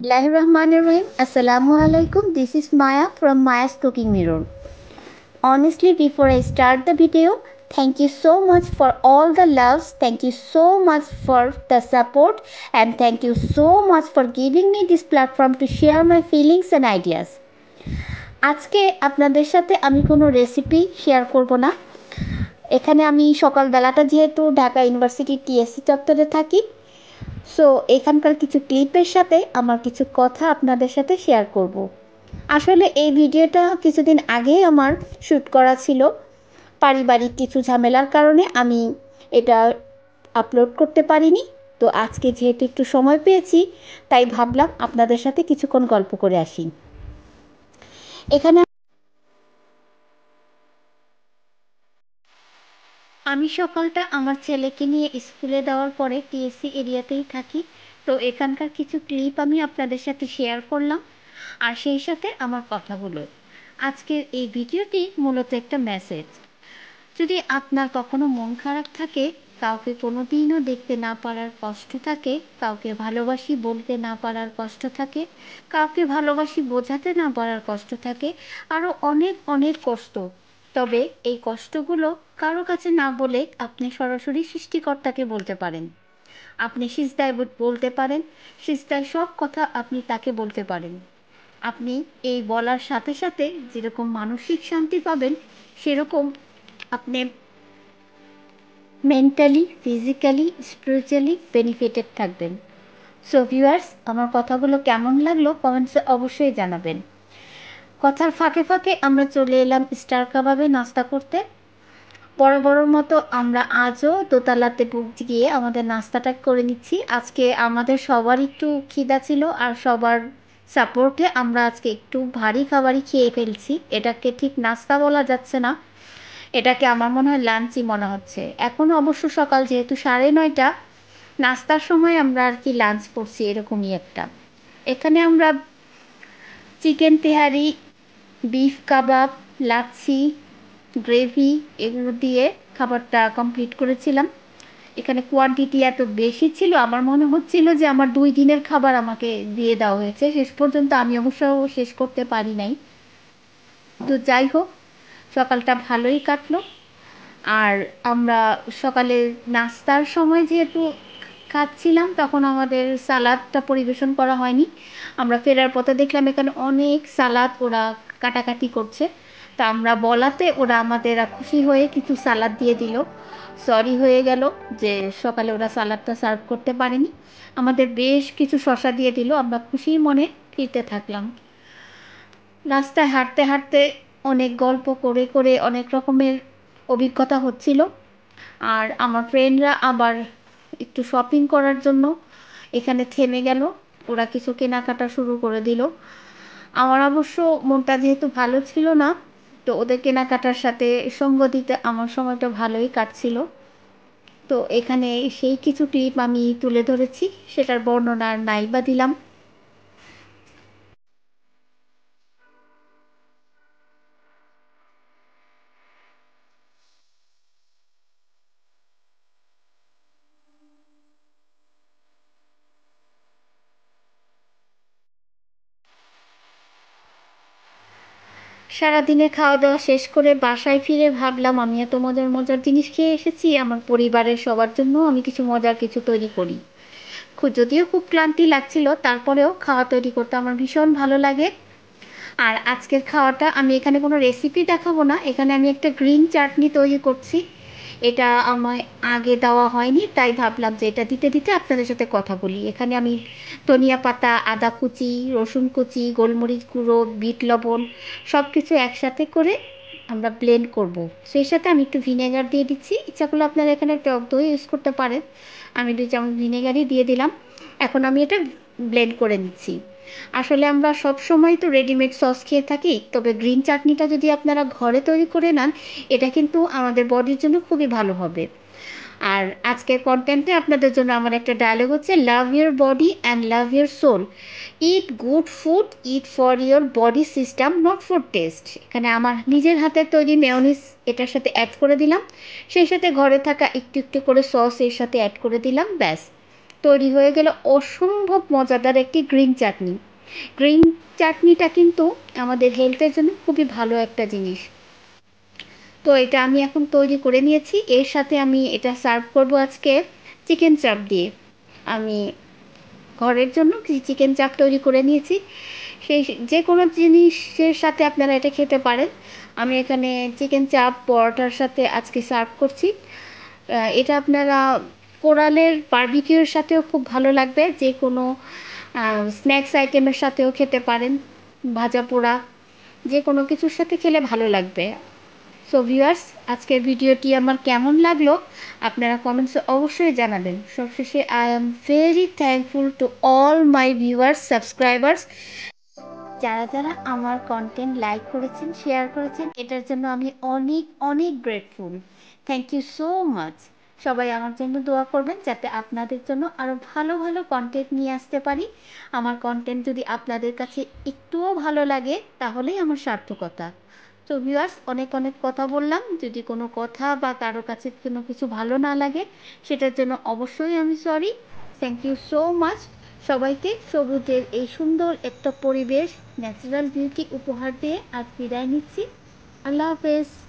Bismillahirrahmanirrahim. Assalamu alaikum. This is Maya from Maya's Cooking Mirror. Honestly, before I start the video, thank you so much for all the loves. Thank you so much for the support and thank you so much for giving me this platform to share my feelings and ideas. আজকে আপনাদের সাথে আমি কোনো recipe share করব না এখানে আমি সকালবেলাটা যেহেতু ঢাকা ইউনিভার্সিটির টিএসসি চত্বরে থাকি সো এখানকার কিছু ক্লিপের সাথে আমার কিছু কথা আপনাদের সাথে শেয়ার করব। আসলে এই ভিডিওটা কিছুদিন আগেই আমার শ্যুট করা ছিল পারিবারিক কিছু ঝামেলার কারণে আমি এটা আপলোড করতে পারিনি তো আজকে যেহেতু একটু সময় পেয়েছি তাই ভাবলাম আপনাদের সাথে কিছুক্ষণ গল্প করে আসি এখানে সকালটা আমার ছেলেকে নিয়ে স্কুলে দেওয়ার পরে টিএসসি এরিয়াতেই থাকি তো এখানকার কিছু ক্লিপ আমি আপনাদের সাথে শেয়ার করলাম আর সেই সাথে আমার কথাগুলো আজকের এই ভিডিওটি মূলত একটা মেসেজ যদি আপনার কখনো মন খারাপ থাকে কাউকে কোনো দিনও দেখতে না পারার কষ্ট থাকে কাউকে ভালোবাসি বলতে না পারার কষ্ট থাকে কাউকে ভালোবাসি বোঝাতে না পারার কষ্ট থাকে আরও অনেক অনেক কষ্ট তবে এই কষ্টগুলো কারো কাছে না বলে আপনি সরাসরি সৃষ্টিকর্তাকে বলতে পারেন আপনি সিজদায় বলতে পারেন সিজদায় সব কথা আপনি তাকে বলতে পারেন আপনি এই বলার সাথে সাথে যেরকম মানসিক শান্তি পাবেন সেরকম আপনি মেন্টালি ফিজিক্যালি স্পিরিচুয়ালি বেনিফিটেড থাকবেন সো ভিউয়ার্স আমার কথাগুলো কেমন লাগলো কমেন্টসে অবশ্যই জানাবেন কথার ফাঁকে ফাঁকে আমরা চলে এলাম স্টার কাবাবে নাস্তা করতে বড় বড়োর মতো আমরা আজও দোতলাতে বুক গিয়ে আমাদের নাস্তাটা করে নিচ্ছি আজকে আমাদের সবার একটু খিদা ছিল আর সবার সাপোর্টে আমরা আজকে একটু ভারী খাবারই খেয়ে ফেলছি এটাকে ঠিক নাস্তা বলা যাচ্ছে না এটাকে আমার মনে হয় লাঞ্চই মনে হচ্ছে এখন অবশ্য সকাল যেহেতু সাড়ে নয়টা নাস্তার সময় আমরা আর কি লাঞ্চ করছি এরকমই একটা এখানে আমরা chicken tehari beef kebab lassi gravy এগুলো দিয়ে খাবারটা কমপ্লিট করেছিলাম এখানে কোয়ান্টিটি এত বেশি ছিল আমার মনে হচ্ছিল যে আমার দুই দিনের খাবার আমাকে দিয়ে দেওয়া হয়েছে শেষ পর্যন্ত আমি অবশ্য শেষ করতে পারি নাই তো যাই হোক সকালটা ভালোই কাটলো আর আমরা সকালে নাস্তার সময় যেহেতু খাচ্ছিলাম তখন আমাদের সালাদটা পরিবেশন করা হয়নি আমরা ফেরার পথে দেখলাম এখানে অনেক সালাদ ওরা কাটাকাটি করছে তা আমরা বলাতে ওরা আমাদের খুশি হয়ে কিছু সালাদ দিয়ে দিল সরি হয়ে গেল যে সকালে ওরা সালাদটা সার্ভ করতে পারেনি আমাদের বেশ কিছু শশা দিয়ে দিল আমরা খুশি মনে ফিরতে থাকলাম রাস্তায় হাঁটতে হাঁটতে অনেক গল্প করে করে অনেক রকমের অভিজ্ঞতা হচ্ছিল আর আমার ফ্রেন্ডরা আবার একটু শপিং করার জন্য এখানে থেমে গেল ওরা কিছু কেনাকাটা শুরু করে দিল আমার অবশ্য মনটা যেহেতু ভালো ছিল না তো ওদের কেনাকাটার সাথে সঙ্গ দিতে আমার সময়টা ভালোই কাটছিল তো এখানে সেই কিছু টিপ আমি তুলে ধরেছি সেটার বর্ণনা নাই বা দিলাম সারাদিনে খাওয়া দাওয়া শেষ করে বাসায় ফিরে ভাবলাম আমি এত মজার মজার জিনিস খেয়ে এসেছি আমার পরিবারের সবার জন্য আমি কিছু মজার কিছু তৈরি করি খুব যদিও খুব ক্লান্তি লাগছিল তারপরেও খাওয়া তৈরি করতে আমার ভীষণ ভালো লাগে আর আজকের খাওয়াটা আমি এখানে কোনো রেসিপি দেখাবো না এখানে আমি একটা গ্রিন চাটনি তৈরি করছি এটা আমায় আগে দেওয়া হয়নি তাই ভাবলাম যে এটা দিতে দিতে আপনাদের সাথে কথা বলি এখানে আমি ধনিয়া পাতা আদা কুচি রসুন কুচি গোলমরিচ গুঁড়ো বিট লবণ সব কিছু একসাথে করে আমরা ব্লেন্ড করব। সেই সাথে আমি একটু ভিনেগার দিয়ে দিচ্ছি ইচ্ছা করলে আপনারা এখানে টক দই ইউজ করতে পারেন আমি দুই চামচ ভিনেগারই দিয়ে দিলাম এখন আমি এটা ব্লেন্ড করে নিচ্ছি আসলে আমরা সব সময় তো রেডিমেড সস খেয়ে থাকি তবে গ্রিন চাটনিটা যদি আপনারা ঘরে তৈরি করে নেন এটা কিন্তু আমাদের বডির জন্য খুবই ভালো হবে আর আজকের কন্টেন্টে আপনাদের জন্য আমার একটা ডায়লগ হচ্ছে love your body and love your soul eat good food eat for your body system not for taste এখানে আমার নিজের হাতের তৈরি মেয়নিস এটার সাথে অ্যাড করে দিলাম সেই সাথে ঘরে থাকা একটু একটু করে সস এর সাথে অ্যাড করে দিলাম ব্যাস তৈরি হয়ে গেল অসম্ভব মজাদার একটি গ্রিন চাটনি গ্রিন চাটনিটা কিন্তু আমাদের হেলথের জন্য খুবই ভালো একটা জিনিস তো এটা আমি এখন তৈরি করে নিয়েছি এর সাথে আমি এটা সার্ভ করব আজকে চিকেন চাপ দিয়ে আমি ঘরের জন্য চিকেন চাপ তৈরি করে নিয়েছি সেই যে কোনো জিনিসের সাথে আপনারা এটা খেতে পারেন আমি এখানে চিকেন চাপ পরোটার সাথে আজকে সার্ভ করছি এটা আপনারা কোরালের বার্বিকিউর সাথেও খুব ভালো লাগবে যে কোনো স্ন্যাক্স আইটেমের সাথেও খেতে পারেন ভাজা পোড়া যে কোনো কিছুর সাথে খেলে ভালো লাগবে সো ভিউয়ার্স আজকের ভিডিওটি আমার কেমন লাগলো আপনারা কমেন্টসে অবশ্যই জানাবেন সবশেষে I am very thankful to all my viewers subscribers যারা যারা আমার কন্টেন্ট লাইক করেছেন শেয়ার করেছেন এটার জন্য আমি অনেক অনেক grateful thank you so much সবাই আমার জন্য দোয়া করবেন যাতে আপনাদের জন্য আরও ভালো ভালো কন্টেন্ট নিয়ে আসতে পারি আমার কন্টেন্ট যদি আপনাদের কাছে একটুও ভালো লাগে তাহলেই আমার সার্থকতা তো ভিউয়ার্স অনেক অনেক কথা বললাম যদি কোনো কথা বা কারো কাছে কোনো কিছু ভালো না লাগে সেটার জন্য অবশ্যই আমি sorry thank you so much সবাইকে সবুজের এই সুন্দর একটা পরিবেশ ন্যাচারাল বিউটি উপহার দিয়ে আর বিদায় নিচ্ছি আল্লাহ হাফেজ